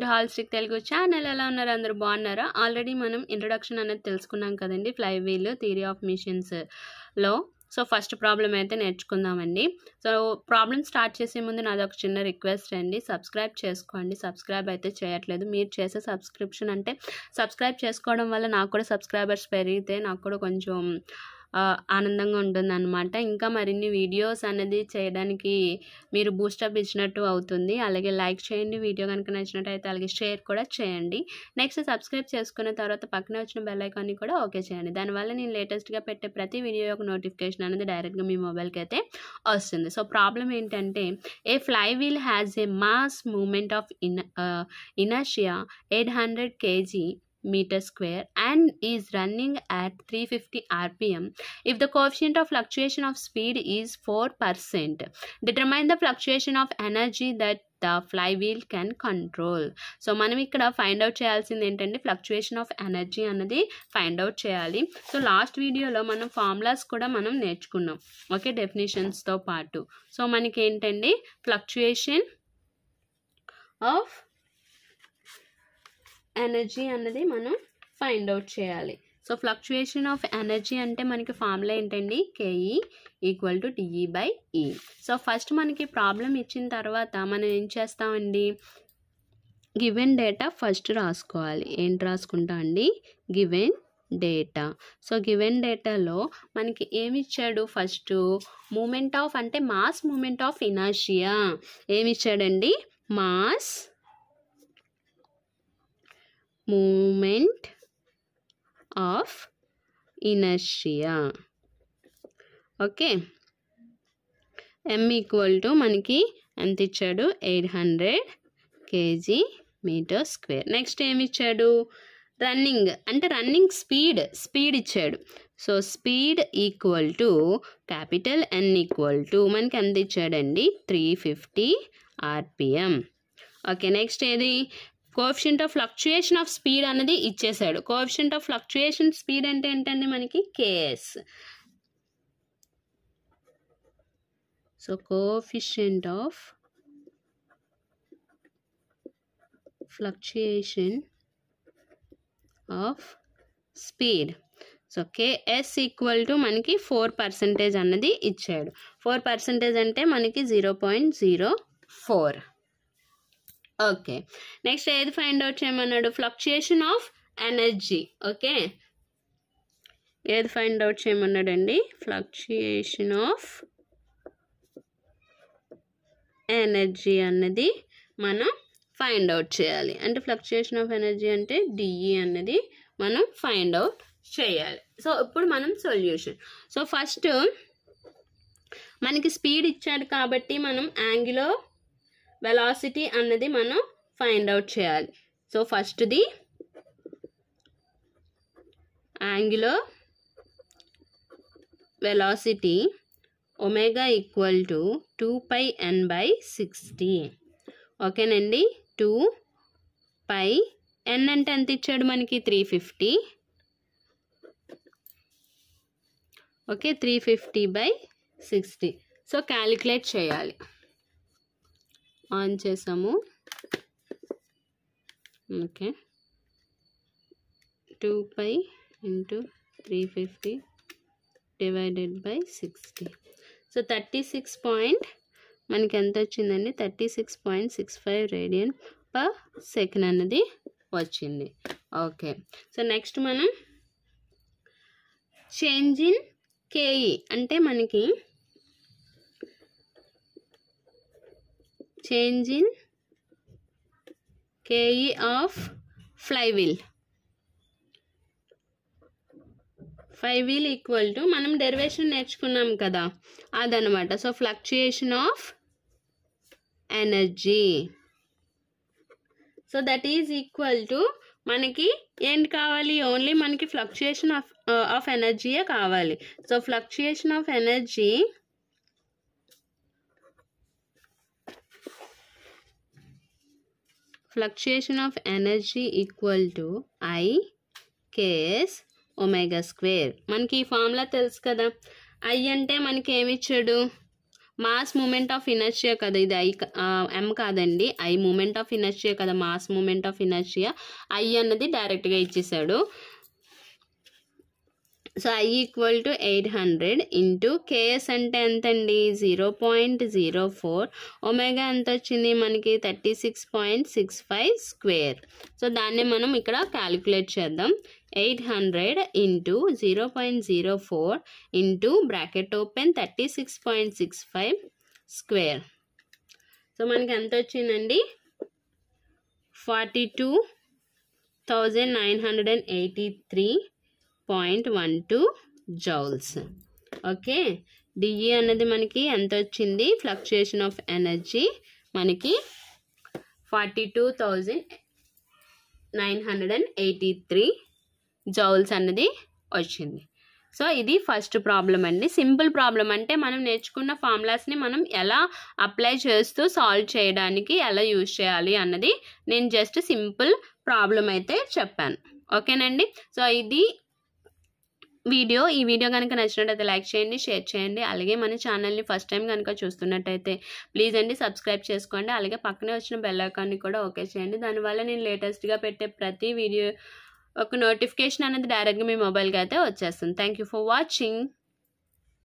to hall stick Telugu channel ఎలా ఉన్నారు అందరు బాగున్నారా ఆల్రెడీ మనం ఇంట్రడక్షన్ అనేది తెలుసుకున్నాం కదండి ఫ్లై వీల్ థియరీ ఆఫ్ మిషన్స్లో సో ఫస్ట్ ప్రాబ్లం అయితే నేర్చుకుందామండి సో ప్రాబ్లమ్ స్టార్ట్ చేసే ముందు నాది ఒక చిన్న రిక్వెస్ట్ అండి సబ్స్క్రైబ్ చేసుకోండి సబ్స్క్రైబ్ అయితే చేయట్లేదు మీరు చేసే సబ్స్క్రిప్షన్ అంటే సబ్స్క్రైబ్ చేసుకోవడం వల్ల నాకు కూడా సబ్స్క్రైబర్స్ పెరిగితే నాకు కూడా కొంచెం ఆనందంగా అనమాట ఇంకా మరిన్ని వీడియోస్ అనేది చేయడానికి మీరు బూస్టప్ ఇచ్చినట్టు అవుతుంది అలాగే లైక్ చేయండి వీడియో కనుక నచ్చినట్టయితే అలాగే షేర్ కూడా చేయండి నెక్స్ట్ సబ్స్క్రైబ్ చేసుకున్న తర్వాత పక్కన వచ్చిన బెల్లైకాన్ని కూడా ఓకే చేయండి దానివల్ల నేను లేటెస్ట్గా పెట్టే ప్రతి వీడియో యొక్క నోటిఫికేషన్ అనేది డైరెక్ట్గా మీ మొబైల్కి అయితే వస్తుంది సో ప్రాబ్లం ఏంటంటే a flywheel has a mass moment of in inertia eight hundred kg meter square and is running at 350 rpm if the coefficient of fluctuation of speed is 4% determine the fluctuation of energy that the flywheel can control so మనం ఇక్కడ find out చేయాల్సింది ఏంటంటే fluctuation of energy అన్నది find out చేయాలి so last వీడియోలో మనం formulas కూడా మనం నేర్చుకున్నాం ఓకే డెఫినేషన్స్తో పాటు సో మనకి ఏంటండి ఫ్లక్చుయేషన్ ఆఫ్ ఎనర్జీ అన్నది మనం ఫైండ్ అవుట్ చేయాలి సో ఫ్లక్చుయేషన్ ఆఫ్ ఎనర్జీ అంటే మనకి ఫార్ములా ఏంటండి KE equal to DE by E so first మనకి ప్రాబ్లం ఇచ్చిన తర్వాత మనం ఏం చేస్తామండి గివెన్ డేటా ఫస్ట్ రాసుకోవాలి ఏంటి రాసుకుంటా అండి గివెన్ డేటా సో గివెన్ డేటాలో మనకి ఏమి ఇచ్చాడు ఫస్ట్ మూమెంట్ ఆఫ్ అంటే మాస్ మూమెంట్ ఆఫ్ ఇనాషియా ఏమి ఇచ్చాడండి mass moment of inertia okay M equal to మనకి ఎంత ఇచ్చాడు eight hundred kg metre square next ఏమి ఇచ్చాడు రన్నింగ్ అంటే రన్నింగ్ స్పీడ్ స్పీడ్ ఇచ్చాడు so speed equal to capital N equal to మనకి ఎంత ఇచ్చాడండి three fifty RPM okay next ఏది coefficient of fluctuation of speed అనేది ఇచ్చేశాడు కోఎఫిషియంట్ ఆఫ్ ఫ్లక్చుయేషన్ స్పీడ్ అంటే ఏంటండి మనకి KS so coefficient of fluctuation of speed so KS equal to మనకి ఫోర్ పర్సంటేజ్ అన్నది ఇచ్చాడు ఫోర్ పర్సంటేజ్ అంటే మనకి zero point zero four okay next ఏది ఫైండ్ అవుట్ చేయమన్నాడు ఫ్లక్చుయేషన్ ఆఫ్ ఎనర్జీ ఓకే ఏది ఫైండ్ అవుట్ చేయమన్నాడండి ఫ్లక్చుయేషన్ ఆఫ్ ఎనర్జీ అన్నది మనం ఫైండ్ అవుట్ చేయాలి అంటే ఫ్లక్చుయేషన్ ఆఫ్ ఎనర్జీ అంటే డిఈ e అన్నది మనం ఫైండ్ అవుట్ చేయాలి సో ఇప్పుడు మనం సొల్యూషన్ సో ఫస్ట్ మనకి స్పీడ్ ఇచ్చాడు కాబట్టి మనం యాంగిలో వెలాసిటీ అన్నది మనం ఫైండ్ అవుట్ చేయాలి సో ఫస్ట్ది angular velocity omega equal to two pi N by sixty ఓకేనండి టూ పై ఎన్ అంటే ఎంత ఇచ్చాడు మనకి three fifty okay three fifty by sixty so calculate చేయాలి ఆన్ చేసాము okay two pi into three fifty divided by sixty so thirty six point మనకి ఎంత వచ్చిందండి thirty six point six five radian per second అన్నది వచ్చింది okay so next మనం change in KE అంటే మనకి change in KE of flywheel five wheel equal to మనం derivation నేర్చుకున్నాం కదా అదనమాట so fluctuation of energy so that is equal to మనకి ఏంటి కావాలి ఓన్లీ మనకి ఫ్లక్చుయేషన్ ఆఫ్ ఆఫ్ ఎనర్జీయే కావాలి so fluctuation of energy fluctuation of energy equal to I KS omega square మనకి ఈ ఫార్ములా తెలుసు కదా ఐ అంటే మనకి ఏమి ఇచ్చాడు మాస్ మూమెంట్ ఆఫ్ ఇనర్షియా కదా ఇది ఐ ఎం కాదండి ఐ మూమెంట్ ఆఫ్ ఇనర్షియా కదా mass moment of inertia I అన్నది డైరెక్ట్గా ఇచ్చేసాడు so I equal to eight hundred into KS అంటే ఎంత అండి zero point zero four omega ఎంత వచ్చింది మనకి thirty six point six five square so దాన్ని మనం ఇక్కడ క్యాలిక్యులేట్ చేద్దాం eight hundred into zero point zero four into bracket open thirty six point six five square so మనకి ఎంత వచ్చిందండి forty two thousand nine hundred and eighty three point one two joules okay DE అన్నది మనకి ఎంత వచ్చింది fluctuation of energy మనకి forty two thousand nine hundred and eighty three joules అన్నది వచ్చింది సో ఇది ఫస్ట్ ప్రాబ్లం అండి సింపుల్ ప్రాబ్లం అంటే మనం నేర్చుకున్న ఫార్ములాస్ని మనం ఎలా అప్లై చేస్తూ సాల్వ్ చేయడానికి ఎలా యూజ్ చేయాలి అన్నది నేను జస్ట్ సింపుల్ ప్రాబ్లం అయితే చెప్పాను ఓకేనండి సో ఇది వీడియో ఈ వీడియో కనుక నచ్చినట్టయితే లైక్ చేయండి షేర్ చేయండి అలాగే మన ఛానల్ని ఫస్ట్ టైం కనుక చూస్తున్నట్టయితే ప్లీజ్ అండి సబ్స్క్రైబ్ చేసుకోండి అలాగే పక్కనే వచ్చిన బెల్ కూడా ఓకే చేయండి దానివల్ల నేను లేటెస్ట్గా పెట్టే ప్రతి వీడియో ఒక నోటిఫికేషన్ అనేది డైరెక్ట్గా మీ మొబైల్కి అయితే వచ్చేస్తుంది థ్యాంక్ ఫర్ వాచింగ్